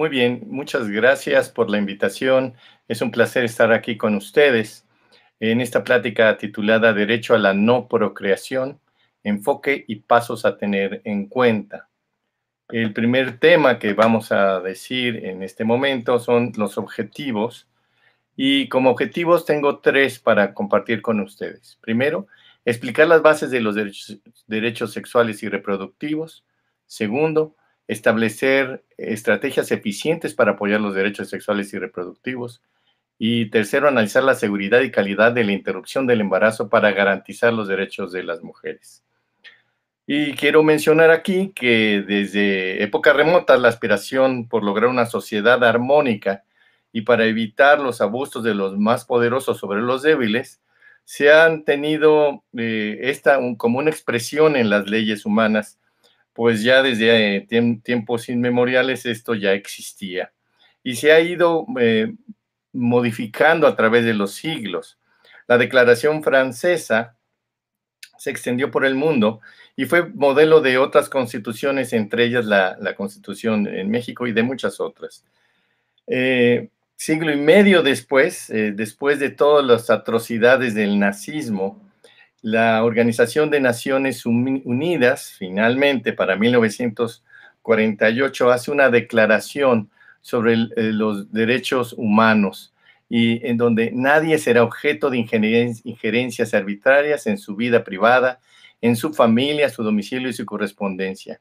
Muy bien, muchas gracias por la invitación. Es un placer estar aquí con ustedes en esta plática titulada Derecho a la no procreación, enfoque y pasos a tener en cuenta. El primer tema que vamos a decir en este momento son los objetivos. Y como objetivos tengo tres para compartir con ustedes. Primero, explicar las bases de los derechos, derechos sexuales y reproductivos. Segundo, establecer estrategias eficientes para apoyar los derechos sexuales y reproductivos. Y tercero, analizar la seguridad y calidad de la interrupción del embarazo para garantizar los derechos de las mujeres. Y quiero mencionar aquí que desde épocas remotas la aspiración por lograr una sociedad armónica y para evitar los abusos de los más poderosos sobre los débiles, se han tenido eh, esta un, como una expresión en las leyes humanas pues ya desde eh, tiempos inmemoriales esto ya existía y se ha ido eh, modificando a través de los siglos. La declaración francesa se extendió por el mundo y fue modelo de otras constituciones, entre ellas la, constitución en México y de muchas otras. Eh, siglo y medio después, después de todas las atrocidades del nazismo, la Organización de Naciones Unidas, finalmente para 1948, hace una declaración sobre eh, los derechos humanos y en donde nadie será objeto de injerencias arbitrarias en su vida privada, en su familia, su domicilio y su correspondencia.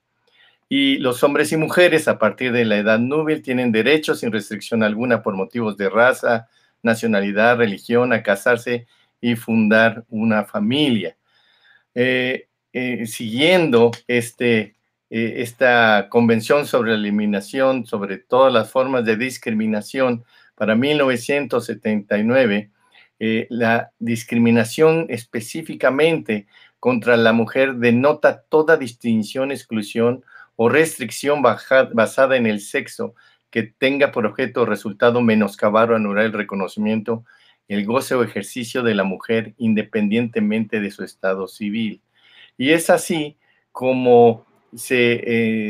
Y los hombres y mujeres a partir de la edad núbil tienen derecho sin restricción alguna por motivos de raza, nacionalidad, religión, a casarse y fundar una familia. Eh, eh, siguiendo este, eh, esta Convención sobre la Eliminación, sobre todas las formas de discriminación, para 1979, la discriminación específicamente contra la mujer denota toda distinción, exclusión o restricción basada en el sexo que tenga por objeto o resultado menoscabar o anular el reconocimiento el goce o ejercicio de la mujer independientemente de su estado civil. Y es así como se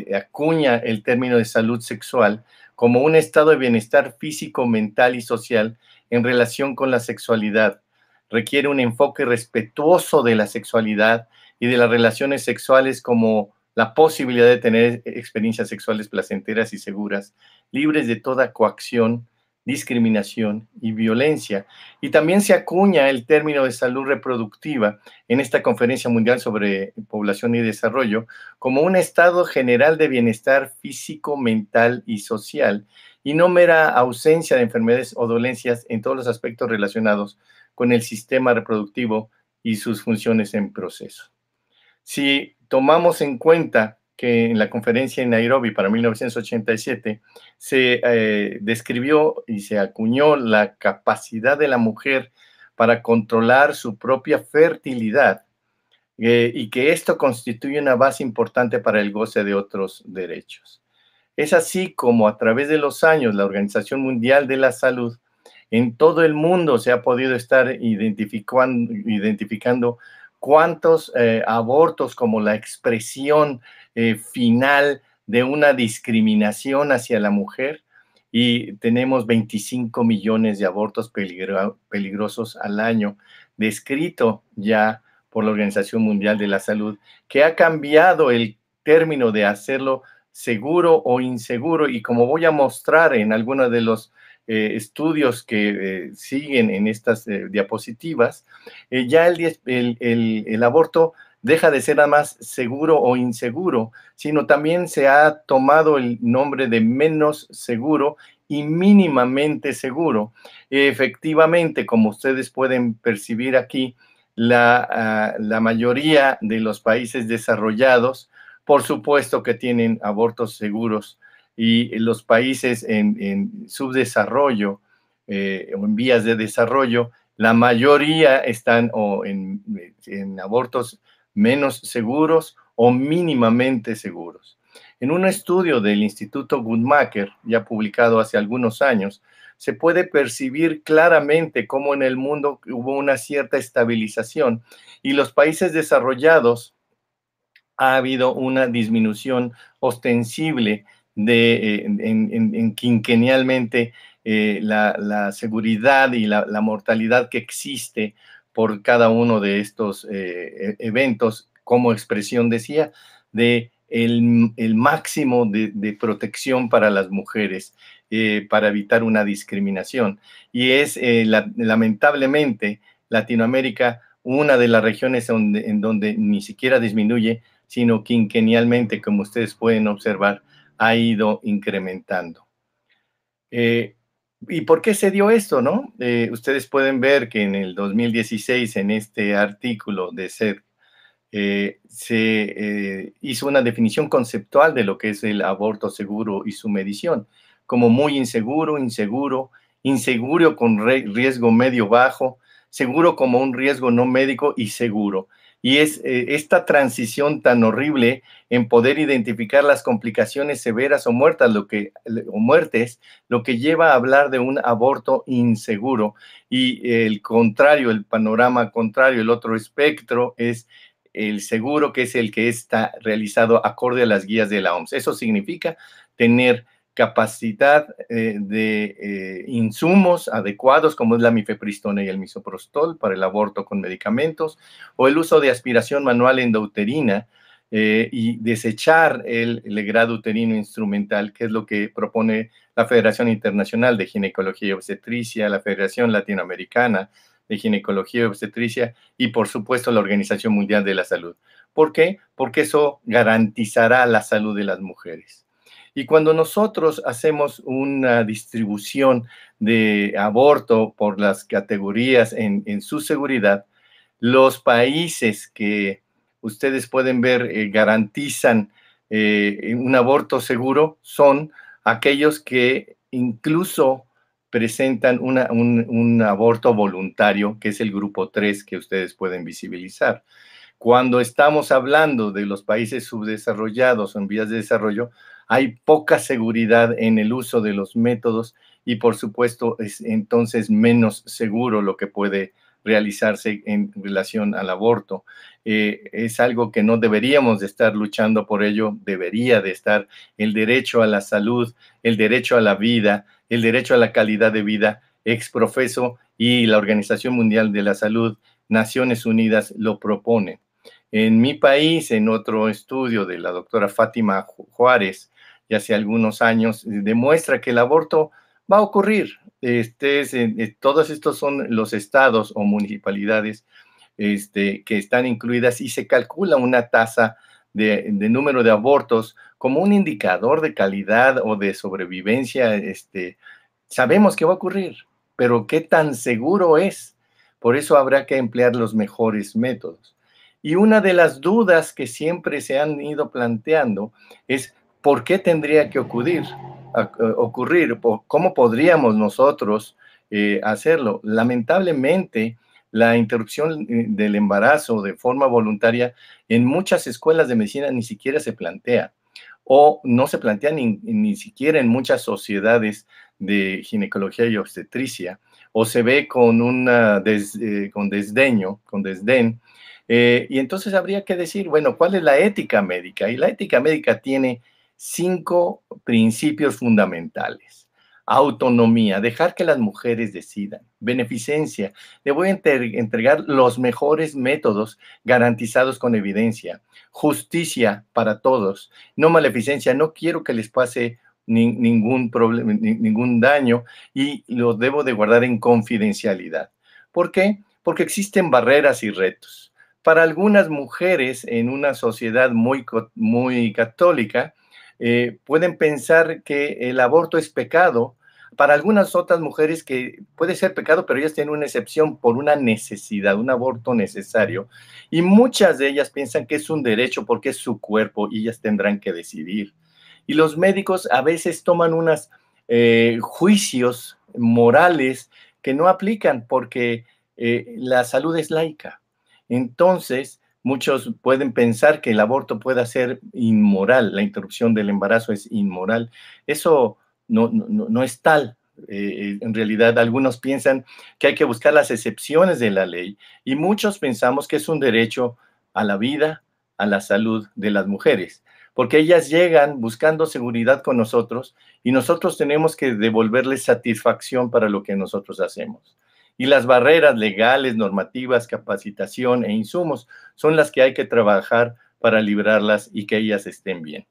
eh, acuña el término de salud sexual como un estado de bienestar físico, mental y social en relación con la sexualidad. Requiere un enfoque respetuoso de la sexualidad y de las relaciones sexuales como la posibilidad de tener experiencias sexuales placenteras y seguras, libres de toda coacción, discriminación y violencia. Y también se acuña el término de salud reproductiva en esta Conferencia Mundial sobre Población y Desarrollo como un estado general de bienestar físico, mental y social, y no mera ausencia de enfermedades o dolencias en todos los aspectos relacionados con el sistema reproductivo y sus funciones en proceso. Si tomamos en cuenta que en la conferencia en Nairobi para 1987 se eh, describió y se acuñó la capacidad de la mujer para controlar su propia fertilidad eh, y que esto constituye una base importante para el goce de otros derechos. Es así como a través de los años la Organización Mundial de la Salud en todo el mundo se ha podido estar identificando cuántos eh, abortos como la expresión eh, final de una discriminación hacia la mujer y tenemos 25 millones de abortos peligrosos al año, descrito ya por la Organización Mundial de la Salud, que ha cambiado el término de hacerlo seguro o inseguro y como voy a mostrar en alguno de los eh, estudios que eh, siguen en estas eh, diapositivas, ya el, aborto deja de ser nada más seguro o inseguro, sino también se ha tomado el nombre de menos seguro y mínimamente seguro. Efectivamente, como ustedes pueden percibir aquí, la ah, mayoría de los países desarrollados, por supuesto que tienen abortos seguros y los países en, subdesarrollo eh, o en vías de desarrollo, la mayoría están o en, abortos menos seguros o mínimamente seguros. En un estudio del Instituto Guttmacher, ya publicado hace algunos años, se puede percibir claramente cómo en el mundo hubo una cierta estabilización y los países desarrollados ha habido una disminución ostensible de, eh, en, quinquenialmente eh, la, seguridad y la, mortalidad que existe por cada uno de estos eh, e, eventos, como expresión decía, de el, máximo de, protección para las mujeres, para evitar una discriminación. Y es lamentablemente Latinoamérica una de las regiones en donde ni siquiera disminuye, sino quinquenialmente, como ustedes pueden observar, ha ido incrementando. Eh, ¿Y por qué se dio esto, no? Eh, ustedes pueden ver que en el 2016, en este artículo de SED, eh, se hizo una definición conceptual de lo que es el aborto seguro y su medición, como muy inseguro, inseguro, inseguro con riesgo medio-bajo, seguro como un riesgo no médico y seguro y es eh, esta transición tan horrible en poder identificar las complicaciones severas o muertas, lo que, o muertes, lo que lleva a hablar de un aborto inseguro. Y el contrario, el panorama contrario, el otro espectro es el seguro, que es el que está realizado acorde a las guías de la OMS. Eso significa tener capacidad eh, de eh, insumos adecuados, como es la mifepristona y el misoprostol para el aborto con medicamentos, o el uso de aspiración manual endouterina eh, y desechar el, grado uterino instrumental, que es lo que propone la Federación Internacional de Ginecología y Obstetricia, la Federación Latinoamericana de Ginecología y Obstetricia y, por supuesto, la Organización Mundial de la Salud. ¿Por qué? Porque eso garantizará la salud de las mujeres. Y cuando nosotros hacemos una distribución de aborto por las categorías en, su seguridad, los países que ustedes pueden ver eh, garantizan eh, un aborto seguro son aquellos que incluso presentan un, un, aborto voluntario, que es el grupo 3 que ustedes pueden visibilizar. Cuando estamos hablando de los países subdesarrollados o en vías de desarrollo, hay poca seguridad en el uso de los métodos y por supuesto es entonces menos seguro lo que puede realizarse en relación al aborto. Eh, es algo que no deberíamos de estar luchando por ello, debería de estar el derecho a la salud, el derecho a la vida, el derecho a la calidad de vida, ex profeso y la Organización Mundial de la Salud, Naciones Unidas lo propone. En mi país, en otro estudio de la doctora Fátima Juárez, y hace algunos años, eh, demuestra que el aborto va a ocurrir. Este, eh, eh, todos estos son los estados o municipalidades este, que están incluidas y se calcula una tasa de, número de abortos como un indicador de calidad o de sobrevivencia. Este, sabemos que va a ocurrir, pero ¿qué tan seguro es? Por eso habrá que emplear los mejores métodos. Y una de las dudas que siempre se han ido planteando es ¿por qué tendría que ocurrir? Eh, ocurrir? ¿Cómo podríamos nosotros eh, hacerlo? Lamentablemente, la interrupción eh, del embarazo de forma voluntaria en muchas escuelas de medicina ni siquiera se plantea o no se plantea ni, siquiera en muchas sociedades de ginecología y obstetricia o se ve con, con desdeño, con desdén. y entonces habría que decir, bueno, ¿cuál es la ética médica? Y la ética médica tiene cinco principios fundamentales. Autonomía, dejar que las mujeres decidan. Beneficencia, le voy a entregar los mejores métodos garantizados con evidencia. Justicia para todos. No maleficencia, no quiero que les pase ningún, ningún daño y lo debo de guardar en confidencialidad. ¿Por qué? Porque existen barreras y retos. Para algunas mujeres en una sociedad muy, muy católica, eh, pueden pensar que el aborto es pecado. Para algunas otras mujeres que puede ser pecado, pero ellas tienen una excepción por una necesidad, un aborto necesario. Y muchas de ellas piensan que es un derecho porque es su cuerpo y ellas tendrán que decidir. Y los médicos a veces toman unos eh, juicios morales que no aplican porque eh, la salud es laica. Entonces, Muchos pueden pensar que el aborto pueda ser inmoral, la interrupción del embarazo es inmoral. Eso no, es tal. Eh, en realidad, algunos piensan que hay que buscar las excepciones de la ley y muchos pensamos que es un derecho a la vida, a la salud de las mujeres, porque ellas llegan buscando seguridad con nosotros y nosotros tenemos que devolverles satisfacción para lo que nosotros hacemos y las barreras legales, normativas, capacitación e insumos son las que hay que trabajar para librarlas y que ellas estén bien.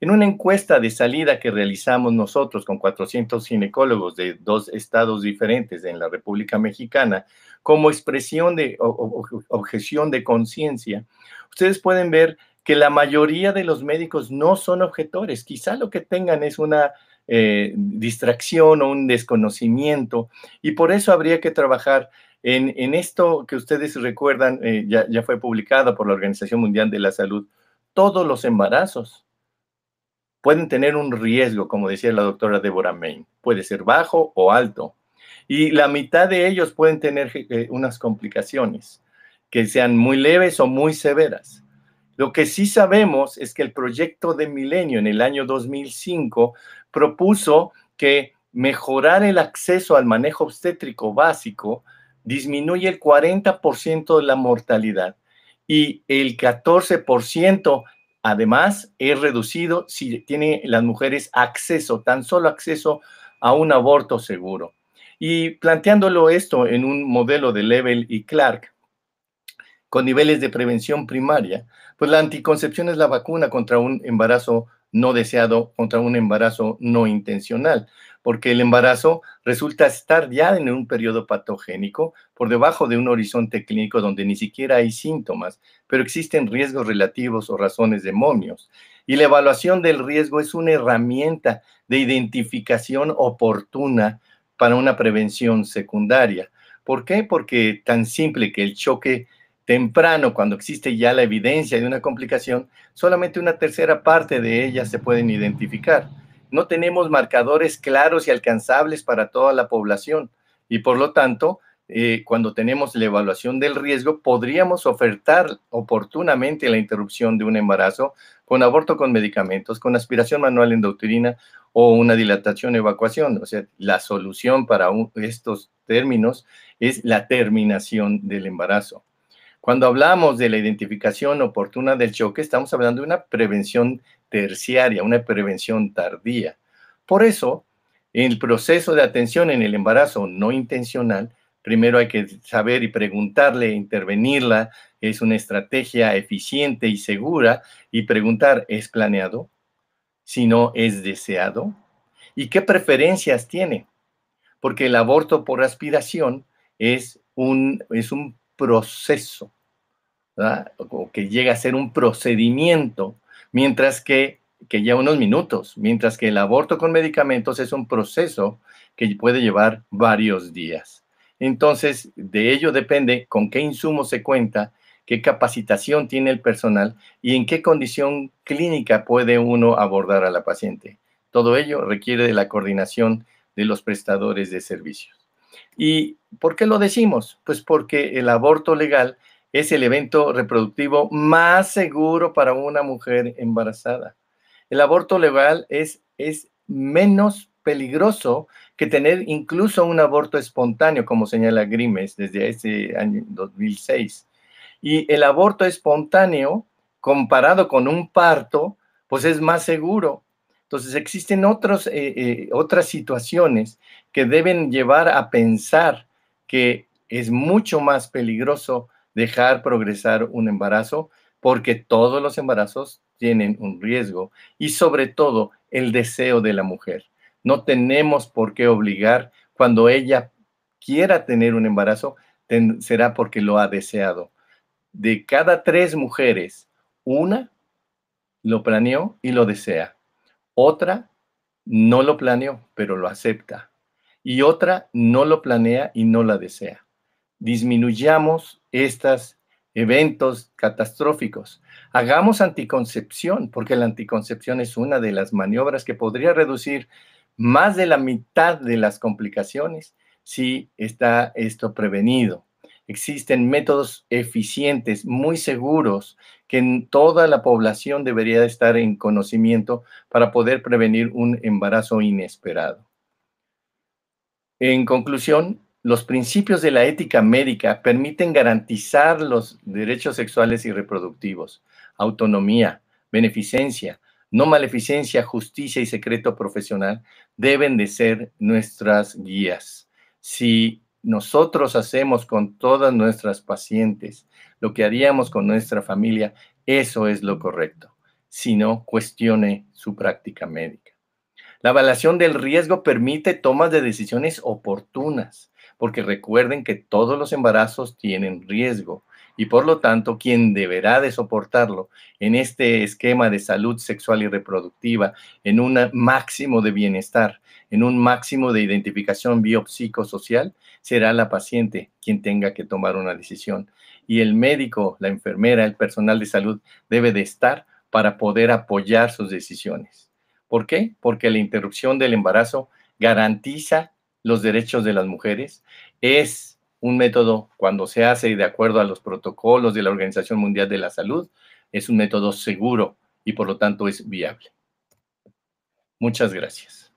En una encuesta de salida que realizamos nosotros con 400 ginecólogos de dos estados diferentes en la República Mexicana, como expresión de objeción de conciencia, ustedes pueden ver que la mayoría de los médicos no son objetores. Quizá lo que tengan es una eh, distracción o un desconocimiento. Y por eso habría que trabajar en, esto que ustedes recuerdan, eh, ya, ya fue publicada por la Organización Mundial de la Salud, todos los embarazos pueden tener un riesgo, como decía la doctora débora Main, puede ser bajo o alto. Y la mitad de ellos pueden tener eh, unas complicaciones, que sean muy leves o muy severas. Lo que sí sabemos es que el proyecto de Milenio en el año 2005 propuso que mejorar el acceso al manejo obstétrico básico disminuye el 40% de la mortalidad y el 14% además es reducido si tienen las mujeres acceso, tan solo acceso a un aborto seguro. Y planteándolo esto en un modelo de Level y Clark, con niveles de prevención primaria, pues la anticoncepción es la vacuna contra un embarazo no deseado contra un embarazo no intencional, porque el embarazo resulta estar ya en un periodo patogénico por debajo de un horizonte clínico donde ni siquiera hay síntomas, pero existen riesgos relativos o razones momios. Y la evaluación del riesgo es una herramienta de identificación oportuna para una prevención secundaria. ¿Por qué? Porque tan simple que el choque temprano, cuando existe ya la evidencia de una complicación, solamente una tercera parte de ellas se pueden identificar. No tenemos marcadores claros y alcanzables para toda la población y por lo tanto, eh, cuando tenemos la evaluación del riesgo, podríamos ofertar oportunamente la interrupción de un embarazo con aborto con medicamentos, con aspiración manual endoctrina o una dilatación evacuación. O sea, la solución para estos términos es la terminación del embarazo. Cuando hablamos de la identificación oportuna del choque, estamos hablando de una prevención terciaria, una prevención tardía. Por eso, el proceso de atención en el embarazo no intencional, primero hay que saber y preguntarle, intervenirla, es una estrategia eficiente y segura, y preguntar, ¿es planeado? Si no, ¿es deseado? ¿Y qué preferencias tiene? Porque el aborto por aspiración es un, es un proceso, o que llega a ser un procedimiento, mientras que, que ya unos minutos, mientras que el aborto con medicamentos es un proceso que puede llevar varios días. Entonces, de ello depende con qué insumo se cuenta, qué capacitación tiene el personal y en qué condición clínica puede uno abordar a la paciente. Todo ello requiere de la coordinación de los prestadores de servicios. Y ¿Por qué lo decimos? Pues porque el aborto legal es el evento reproductivo más seguro para una mujer embarazada. El aborto legal es, es menos peligroso que tener incluso un aborto espontáneo, como señala Grimes desde ese año 2006. Y el aborto espontáneo, comparado con un parto, pues es más seguro. Entonces existen otros, eh, eh, otras situaciones que deben llevar a pensar que es mucho más peligroso dejar progresar un embarazo porque todos los embarazos tienen un riesgo y sobre todo el deseo de la mujer. No tenemos por qué obligar cuando ella quiera tener un embarazo, será porque lo ha deseado. De cada tres mujeres, una lo planeó y lo desea. Otra no lo planeó, pero lo acepta y otra no lo planea y no la desea. Disminuyamos estos eventos catastróficos. Hagamos anticoncepción, porque la anticoncepción es una de las maniobras que podría reducir más de la mitad de las complicaciones si está esto prevenido. Existen métodos eficientes, muy seguros, que en toda la población debería estar en conocimiento para poder prevenir un embarazo inesperado. En conclusión, los principios de la ética médica permiten garantizar los derechos sexuales y reproductivos, autonomía, beneficencia, no maleficencia, justicia y secreto profesional deben de ser nuestras guías. Si nosotros hacemos con todas nuestras pacientes lo que haríamos con nuestra familia, eso es lo correcto. Si no, cuestione su práctica médica. La evaluación del riesgo permite tomas de decisiones oportunas, porque recuerden que todos los embarazos tienen riesgo y por lo tanto quien deberá de soportarlo en este esquema de salud sexual y reproductiva, en un máximo de bienestar, en un máximo de identificación biopsicosocial, será la paciente quien tenga que tomar una decisión. Y el médico, la enfermera, el personal de salud debe de estar para poder apoyar sus decisiones. ¿Por qué? Porque la interrupción del embarazo garantiza los derechos de las mujeres. Es un método, cuando se hace y de acuerdo a los protocolos de la Organización Mundial de la Salud, es un método seguro y por lo tanto es viable. Muchas gracias.